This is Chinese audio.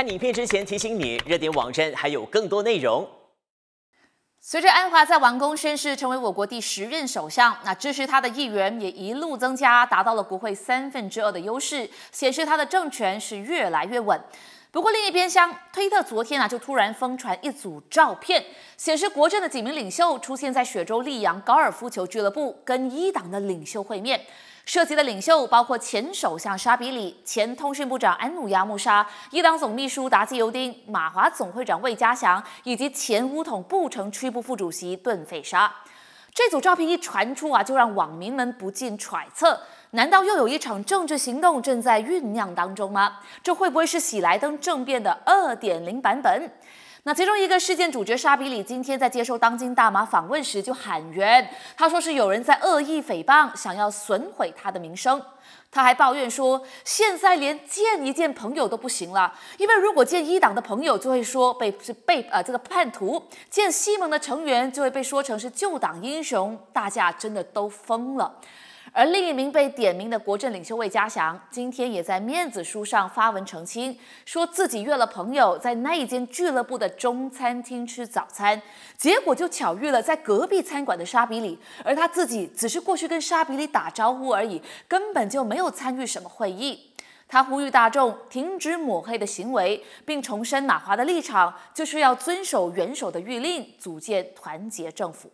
看影片之前提醒你，热点网站还有更多内容。随着安华在王宫宣誓成为我国第十任首相，那支持他的议员也一路增加，达到了国会三分之二的优势，显示他的政权是越来越稳。不过另一边厢，推特昨天啊就突然疯传一组照片，显示国阵的几名领袖出现在雪州利阳高尔夫球俱乐部，跟一党的领袖会面。涉及的领袖包括前首相沙比里、前通讯部长安努亚穆沙、一党总秘书达吉尤丁、马华总会长魏嘉祥以及前乌统布城区部副主席顿费沙。这组照片一传出啊，就让网民们不禁揣测：难道又有一场政治行动正在酝酿当中吗？这会不会是喜来登政变的二点零版本？那其中一个事件主角沙比里今天在接受《当今大马》访问时就喊冤，他说是有人在恶意诽谤，想要损毁他的名声。他还抱怨说，现在连见一见朋友都不行了，因为如果见一党的朋友就会说被是被呃这个叛徒，见西盟的成员就会被说成是旧党英雄，大家真的都疯了。而另一名被点名的国政领袖魏嘉祥，今天也在面子书上发文澄清，说自己约了朋友在那一间俱乐部的中餐厅吃早餐，结果就巧遇了在隔壁餐馆的沙比里，而他自己只是过去跟沙比里打招呼而已，根本就没有参与什么会议。他呼吁大众停止抹黑的行为，并重申马华的立场就是要遵守元首的谕令，组建团结政府。